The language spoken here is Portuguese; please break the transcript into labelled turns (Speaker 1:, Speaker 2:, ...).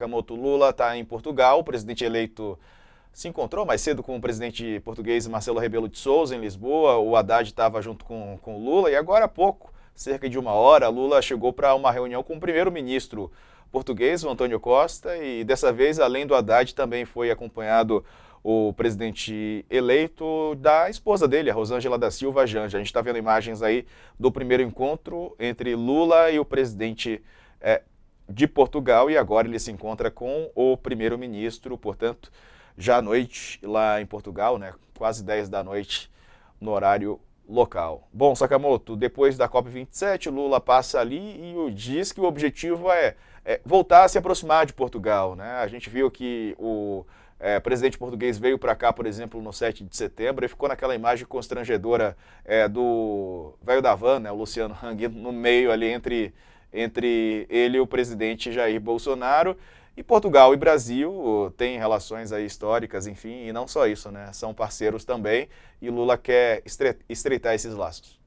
Speaker 1: Camoto Lula está em Portugal, o presidente eleito se encontrou mais cedo com o presidente português Marcelo Rebelo de Souza em Lisboa, o Haddad estava junto com, com Lula e agora há pouco, cerca de uma hora, Lula chegou para uma reunião com o primeiro-ministro português, o Antônio Costa, e dessa vez, além do Haddad, também foi acompanhado o presidente eleito da esposa dele, a Rosângela da Silva Janja. A gente está vendo imagens aí do primeiro encontro entre Lula e o presidente é, de Portugal e agora ele se encontra com o primeiro-ministro, portanto, já à noite lá em Portugal, né, quase 10 da noite no horário local. Bom, Sakamoto, depois da COP27, Lula passa ali e diz que o objetivo é, é voltar a se aproximar de Portugal. Né? A gente viu que o é, presidente português veio para cá, por exemplo, no 7 de setembro e ficou naquela imagem constrangedora é, do velho da van, né, o Luciano Hang, no meio ali entre entre ele e o presidente Jair Bolsonaro. E Portugal e Brasil têm relações aí históricas, enfim, e não só isso, né? São parceiros também e Lula quer estreitar esses laços.